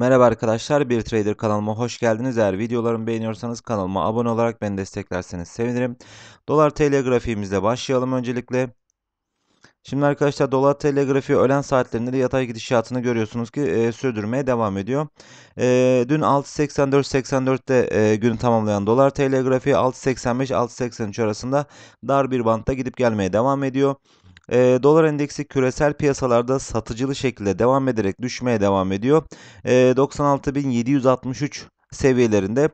Merhaba arkadaşlar, Bir Trader kanalıma hoş geldiniz. Eğer videolarımı beğeniyorsanız kanalıma abone olarak beni desteklerseniz sevinirim. Dolar TL grafiğimizle başlayalım öncelikle. Şimdi arkadaşlar dolar TL grafiği öğlen saatlerinde de yatay gidişatını görüyorsunuz ki e, sürdürmeye devam ediyor. E, dün 6.84.84'te e, günü tamamlayan dolar TL grafiği 6.85-6.83 arasında dar bir bantta gidip gelmeye devam ediyor. E, dolar endeksi küresel piyasalarda satıcılı şekilde devam ederek düşmeye devam ediyor. E, ee, 96.763 seviyelerinde.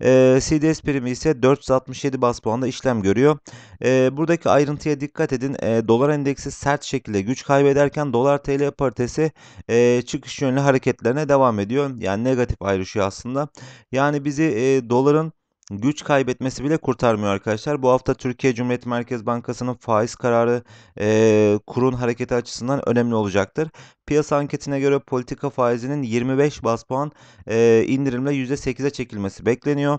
E, ee, CDS primi ise 467 bas puanda işlem görüyor. E, buradaki ayrıntıya dikkat edin. E, dolar endeksi sert şekilde güç kaybederken dolar TL paritesi e, çıkış yönlü hareketlerine devam ediyor. Yani negatif ayrışıyor aslında. Yani bizi e, doların güç kaybetmesi bile kurtarmıyor arkadaşlar. Bu hafta Türkiye Cumhuriyet Merkez Bankası'nın faiz kararı e, kurun hareketi açısından önemli olacaktır. Piyasa anketine göre politika faizinin 25 bas puan e, indirimle %8'e çekilmesi bekleniyor.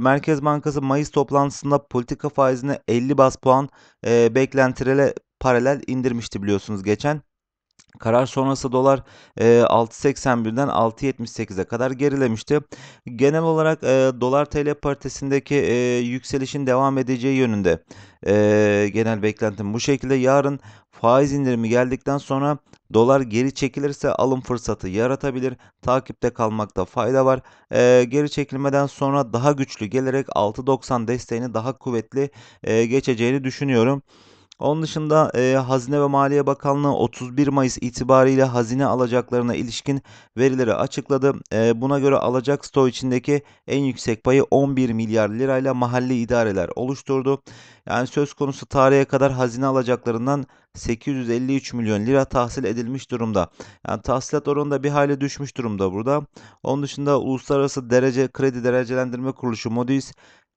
Merkez Bankası Mayıs toplantısında politika faizini 50 bas puan e, beklentiyle paralel indirmişti biliyorsunuz geçen Karar sonrası dolar 6.81'den 6.78'e kadar gerilemişti. Genel olarak dolar TL paritesindeki yükselişin devam edeceği yönünde genel beklentim bu şekilde. Yarın faiz indirimi geldikten sonra dolar geri çekilirse alım fırsatı yaratabilir. Takipte kalmakta fayda var. geri çekilmeden sonra daha güçlü gelerek 6.90 desteğini daha kuvvetli geçeceğini düşünüyorum. Onun dışında e, Hazine ve Maliye Bakanlığı 31 Mayıs itibariyle hazine alacaklarına ilişkin verileri açıkladı. E, buna göre alacak stoğu içindeki en yüksek payı 11 milyar lirayla mahalli idareler oluşturdu. Yani söz konusu tarihe kadar hazine alacaklarından 853 milyon lira tahsil edilmiş durumda. Yani tahsilat oranında bir hale düşmüş durumda burada. Onun dışında uluslararası derece kredi derecelendirme kuruluşu Moody's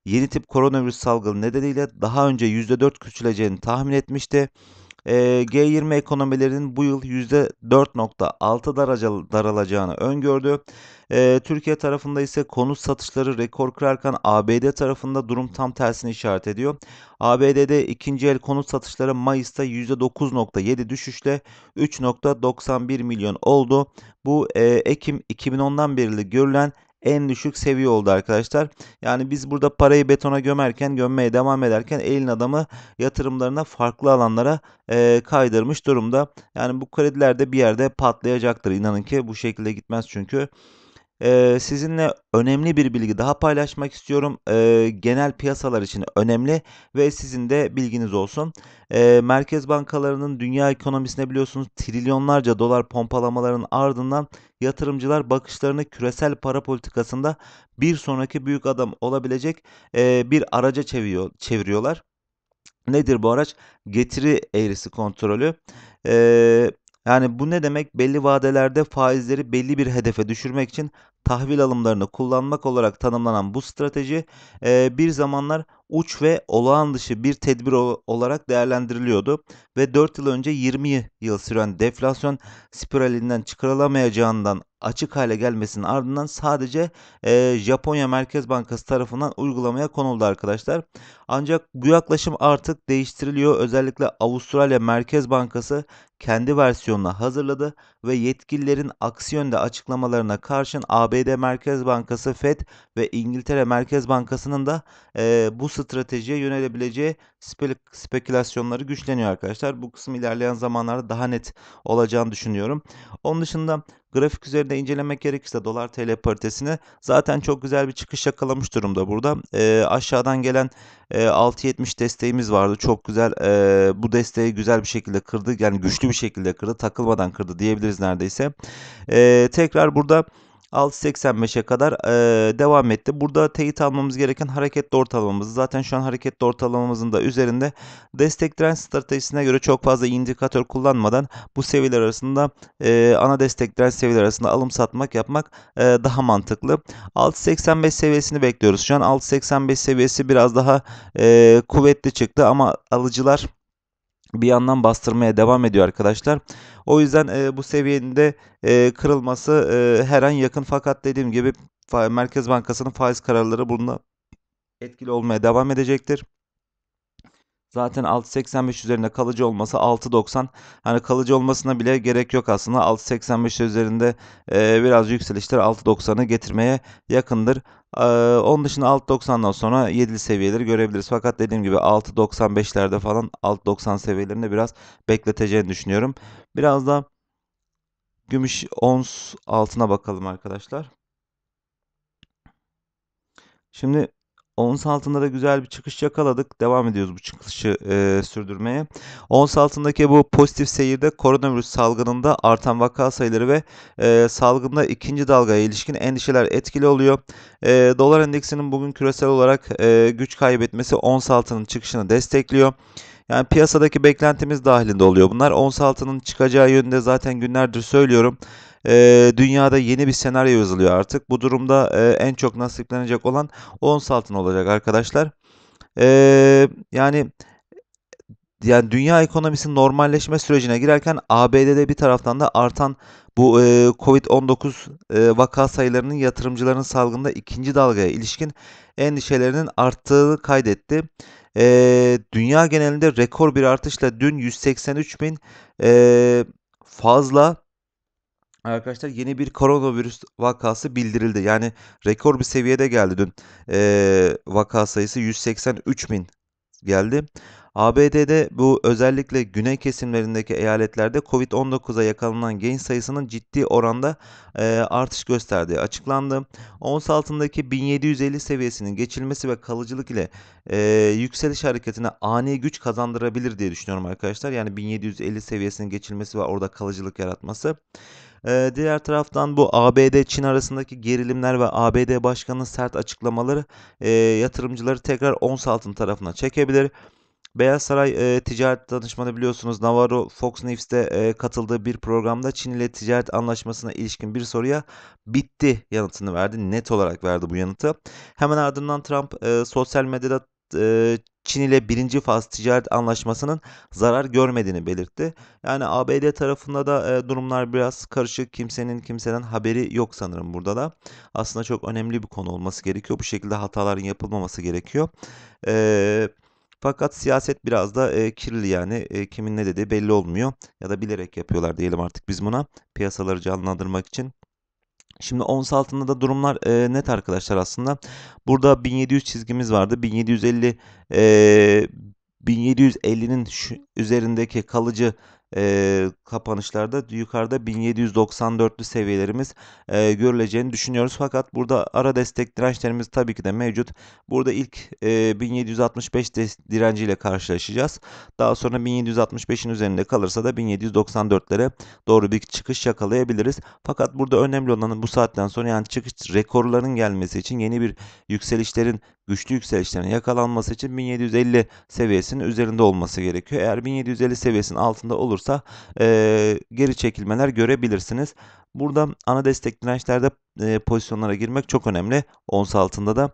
yeni tip koronavirüs salgını nedeniyle daha önce %4 küçüleceğini tahmin etmişti. Ee, G20 ekonomilerinin bu yıl %4.6 daralacağını öngördü. Ee, Türkiye tarafında ise konut satışları rekor kırarken ABD tarafında durum tam tersini işaret ediyor. ABD'de ikinci el konut satışları Mayıs'ta %9.7 düşüşle 3.91 milyon oldu. Bu e, Ekim 2010'dan beri görülen en düşük seviye oldu arkadaşlar. Yani biz burada parayı betona gömerken gömmeye devam ederken elin adamı yatırımlarına farklı alanlara e, kaydırmış durumda. Yani bu krediler de bir yerde patlayacaktır. İnanın ki bu şekilde gitmez çünkü. Eee, sizinle önemli bir bilgi daha paylaşmak istiyorum. Eee, genel piyasalar için önemli ve sizin de bilginiz olsun. Eee, merkez bankalarının dünya ekonomisine biliyorsunuz trilyonlarca dolar pompalamalarının ardından yatırımcılar bakışlarını küresel para politikasında bir sonraki büyük adam olabilecek eee, bir araca çeviriyor, çeviriyorlar. Nedir bu araç? Getiri eğrisi kontrolü. Eee yani bu ne demek? Belli vadelerde faizleri belli bir hedefe düşürmek için tahvil alımlarını kullanmak olarak tanımlanan bu strateji bir zamanlar uç ve olağan dışı bir tedbir olarak değerlendiriliyordu ve 4 yıl önce 20 yıl süren deflasyon spiralinden çıkarılamayacağından açık hale gelmesinin ardından sadece e, Japonya Merkez Bankası tarafından uygulamaya konuldu arkadaşlar. Ancak bu yaklaşım artık değiştiriliyor. Özellikle Avustralya Merkez Bankası kendi versiyonunu hazırladı ve yetkililerin aksi yönde açıklamalarına karşın ABD Merkez Bankası Fed ve İngiltere Merkez Bankası'nın da e, bu stratejiye yönelebileceği spe- spekülasyonları güçleniyor arkadaşlar. Bu kısım ilerleyen zamanlarda daha net olacağını düşünüyorum. Onun dışında grafik üzerinde incelemek gerekirse dolar TL paritesini zaten çok güzel bir çıkış yakalamış durumda burada. E, aşağıdan gelen e, 6.70 desteğimiz vardı. Çok güzel e, bu desteği güzel bir şekilde kırdı. Yani güçlü bir şekilde kırdı. Takılmadan kırdı diyebiliriz neredeyse. E, tekrar burada 6.85'e kadar e, devam etti. Burada teyit almamız gereken hareketli ortalamamız. Zaten şu an hareketli ortalamamızın da üzerinde destek direnç stratejisine göre çok fazla indikatör kullanmadan bu seviyeler arasında e, ana destek direnç seviyeler arasında alım satmak yapmak e, daha mantıklı. 6.85 seviyesini bekliyoruz. Şu an 6.85 seviyesi biraz daha e, kuvvetli çıktı ama alıcılar bir yandan bastırmaya devam ediyor arkadaşlar. O yüzden e, bu seviyenin de e, kırılması e, her an yakın fakat dediğim gibi Merkez Bankası'nın faiz kararları bununla etkili olmaya devam edecektir. Zaten 6.85 üzerinde kalıcı olması 6.90. Hani kalıcı olmasına bile gerek yok aslında. 6.85 üzerinde e, biraz yükselişler 6.90'ı getirmeye yakındır. Ee, onun dışında alt 90'dan sonra 7'li seviyeleri görebiliriz. Fakat dediğim gibi 6.95'lerde falan alt 90 seviyelerinde biraz bekleteceğini düşünüyorum. Biraz da gümüş ons altına bakalım arkadaşlar. Şimdi Ons altında da güzel bir çıkış yakaladık. Devam ediyoruz bu çıkışı e, sürdürmeye. Ons altındaki bu pozitif seyirde koronavirüs salgınında artan vaka sayıları ve e, salgında ikinci dalgaya ilişkin endişeler etkili oluyor. E, dolar endeksinin bugün küresel olarak e, güç kaybetmesi ons altının çıkışını destekliyor. Yani piyasadaki beklentimiz dahilinde oluyor bunlar. Ons altının çıkacağı yönünde zaten günlerdir söylüyorum e, dünyada yeni bir senaryo yazılıyor artık. Bu durumda e, en çok nasiplenecek olan ons altın olacak arkadaşlar. E, yani yani dünya ekonomisinin normalleşme sürecine girerken ABD'de bir taraftan da artan bu e, Covid-19 e, vaka sayılarının yatırımcıların salgında ikinci dalgaya ilişkin endişelerinin arttığını kaydetti. E, dünya genelinde rekor bir artışla dün 183 bin e, fazla Arkadaşlar yeni bir koronavirüs vakası bildirildi. Yani rekor bir seviyede geldi dün. Ee, vaka sayısı 183 bin geldi. ABD'de bu özellikle güney kesimlerindeki eyaletlerde Covid-19'a yakalanan genç sayısının ciddi oranda e, artış gösterdiği açıklandı. Ons altındaki 1750 seviyesinin geçilmesi ve kalıcılık ile e, yükseliş hareketine ani güç kazandırabilir diye düşünüyorum arkadaşlar. Yani 1750 seviyesinin geçilmesi ve orada kalıcılık yaratması. Ee, diğer taraftan bu ABD-Çin arasındaki gerilimler ve ABD Başkanı'nın sert açıklamaları e, yatırımcıları tekrar ons altın tarafına çekebilir. Beyaz Saray e, ticaret danışmanı biliyorsunuz Navarro Fox News'te e, katıldığı bir programda Çin ile ticaret anlaşmasına ilişkin bir soruya bitti yanıtını verdi. Net olarak verdi bu yanıtı. Hemen ardından Trump e, sosyal medyada e, Çin ile birinci faz ticaret anlaşmasının zarar görmediğini belirtti. Yani ABD tarafında da e, durumlar biraz karışık. Kimsenin kimseden haberi yok sanırım burada da. Aslında çok önemli bir konu olması gerekiyor. Bu şekilde hataların yapılmaması gerekiyor. E, fakat siyaset biraz da kirli yani kimin ne dediği belli olmuyor ya da bilerek yapıyorlar diyelim artık biz buna piyasaları canlandırmak için. Şimdi ons altında da durumlar e, net arkadaşlar aslında. Burada 1700 çizgimiz vardı. 1750 e, 1750'nin üzerindeki kalıcı e, kapanışlarda yukarıda 1794'lü seviyelerimiz e, görüleceğini düşünüyoruz. Fakat burada ara destek dirençlerimiz tabii ki de mevcut. Burada ilk e, 1765 direnciyle karşılaşacağız. Daha sonra 1765'in üzerinde kalırsa da 1794'lere doğru bir çıkış yakalayabiliriz. Fakat burada önemli olan bu saatten sonra yani çıkış rekorlarının gelmesi için yeni bir yükselişlerin güçlü yükselişlerin yakalanması için 1750 seviyesinin üzerinde olması gerekiyor. Eğer 1750 seviyesinin altında olursa e, geri çekilmeler görebilirsiniz. Burada ana destek dirençlerde e, pozisyonlara girmek çok önemli. Ons altında da.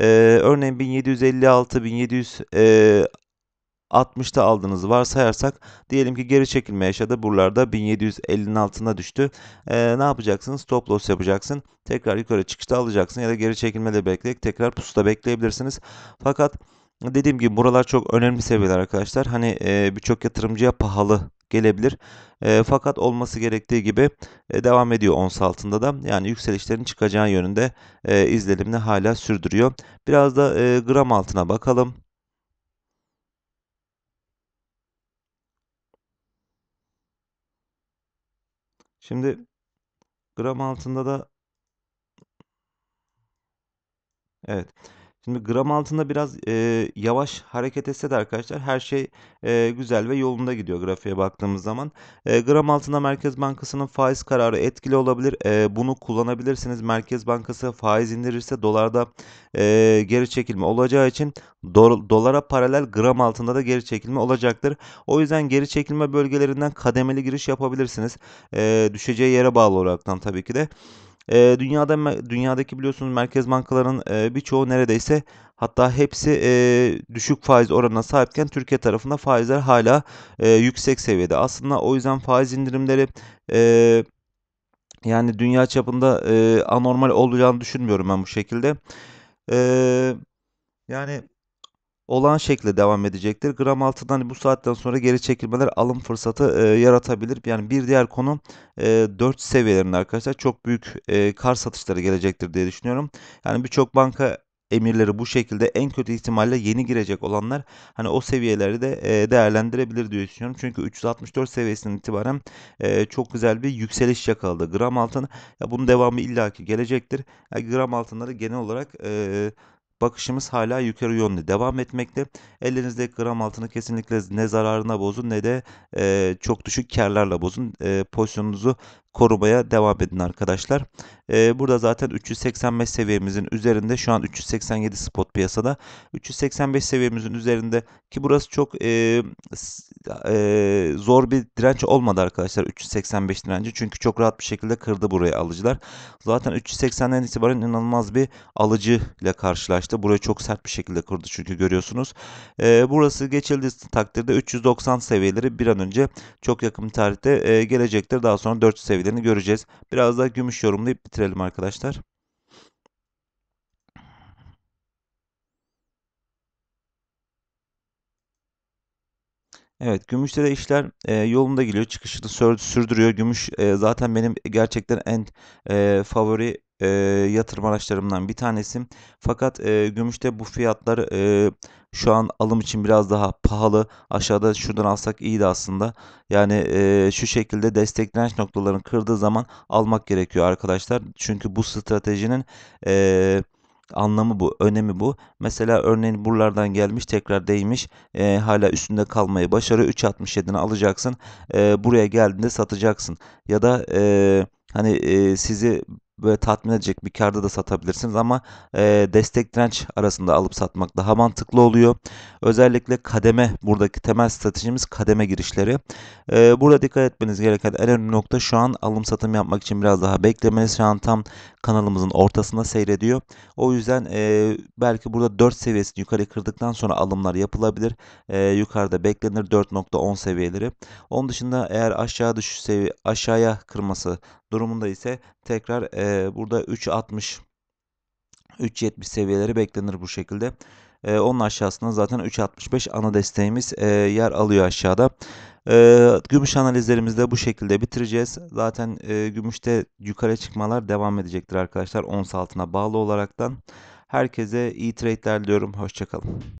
E, örneğin 1756, 1700 e, 60'ta aldığınızı varsayarsak diyelim ki geri çekilme yaşadı. Buralarda 1750'nin altına düştü. E, ne yapacaksın? Stop loss yapacaksın. Tekrar yukarı çıkışta alacaksın ya da geri çekilme de bekleyip tekrar pusuda bekleyebilirsiniz. Fakat dediğim gibi buralar çok önemli seviyeler arkadaşlar. Hani e, birçok yatırımcıya pahalı gelebilir. E, fakat olması gerektiği gibi e, devam ediyor ons altında da. Yani yükselişlerin çıkacağı yönünde e, izlenimini hala sürdürüyor. Biraz da e, gram altına bakalım. Şimdi gram altında da evet. Şimdi gram altında biraz e, yavaş hareket etse de arkadaşlar her şey e, güzel ve yolunda gidiyor grafiğe baktığımız zaman. E, gram altında Merkez Bankası'nın faiz kararı etkili olabilir. E, bunu kullanabilirsiniz. Merkez Bankası faiz indirirse dolarda e, geri çekilme olacağı için do dolara paralel gram altında da geri çekilme olacaktır. O yüzden geri çekilme bölgelerinden kademeli giriş yapabilirsiniz. E, düşeceği yere bağlı olaraktan tabii ki de. E, dünyada dünyadaki biliyorsunuz merkez bankaların e, birçoğu neredeyse hatta hepsi e, düşük faiz oranına sahipken Türkiye tarafında faizler hala e, yüksek seviyede. Aslında o yüzden faiz indirimleri e, yani dünya çapında e, anormal olacağını düşünmüyorum ben bu şekilde. E, yani olağan şekle devam edecektir. Gram altından bu saatten sonra geri çekilmeler alım fırsatı e, yaratabilir. Yani bir diğer konu e, 4 seviyelerinde arkadaşlar çok büyük e, kar satışları gelecektir diye düşünüyorum. Yani birçok banka emirleri bu şekilde en kötü ihtimalle yeni girecek olanlar hani o seviyeleri de e, değerlendirebilir diye düşünüyorum. Çünkü 364 seviyesinden itibaren e, çok güzel bir yükseliş yakaladı gram altın. Ya bunun devamı illaki gelecektir. Yani gram altınları genel olarak e, Bakışımız hala yukarı yönlü devam etmekte. Ellerinizdeki gram altını kesinlikle ne zararına bozun ne de e, çok düşük karlarla bozun. E, pozisyonunuzu korumaya devam edin arkadaşlar. Ee, burada zaten 385 seviyemizin üzerinde şu an 387 spot piyasada. 385 seviyemizin üzerinde ki burası çok e, e, zor bir direnç olmadı arkadaşlar 385 direnci. Çünkü çok rahat bir şekilde kırdı buraya alıcılar. Zaten 380'den itibaren inanılmaz bir alıcı ile karşılaştı. Buraya çok sert bir şekilde kırdı çünkü görüyorsunuz. Ee, burası geçildiği takdirde 390 seviyeleri bir an önce çok yakın tarihte e, gelecektir. Daha sonra 400 seviye gerçeklerini göreceğiz. Biraz daha gümüş yorumlayıp bitirelim arkadaşlar. Evet Gümüş'te de işler e, yolunda gidiyor. Çıkışını sürdürüyor. Gümüş e, zaten benim gerçekten en e, favori e, yatırım araçlarımdan bir tanesi. Fakat e, Gümüş'te bu fiyatlar e, şu an alım için biraz daha pahalı. Aşağıda şuradan alsak iyiydi aslında. Yani e, şu şekilde destek direnç noktalarını kırdığı zaman almak gerekiyor arkadaşlar. Çünkü bu stratejinin e, anlamı bu, önemi bu. Mesela örneğin buralardan gelmiş, tekrar değmiş, e, hala üstünde kalmayı başarı 3.67'ni alacaksın. E, buraya geldiğinde satacaksın. Ya da e, hani e, sizi böyle tatmin edecek bir karda da satabilirsiniz ama e, destek direnç arasında alıp satmak daha mantıklı oluyor. Özellikle kademe buradaki temel stratejimiz kademe girişleri. E, burada dikkat etmeniz gereken en önemli nokta şu an alım satım yapmak için biraz daha beklemeniz. Şu an tam kanalımızın ortasında seyrediyor. O yüzden e, belki burada 4 seviyesini yukarı kırdıktan sonra alımlar yapılabilir. E, yukarıda beklenir 4.10 seviyeleri. Onun dışında eğer aşağı düşüş seviye aşağıya kırması durumunda ise tekrar e, e, burada 3.60 3.70 seviyeleri beklenir bu şekilde. E, onun aşağısında zaten 3.65 ana desteğimiz e, yer alıyor aşağıda. E, gümüş analizlerimizi de bu şekilde bitireceğiz. Zaten e, gümüşte yukarı çıkmalar devam edecektir arkadaşlar. Ons altına bağlı olaraktan. Herkese iyi trade'ler diyorum Hoşçakalın.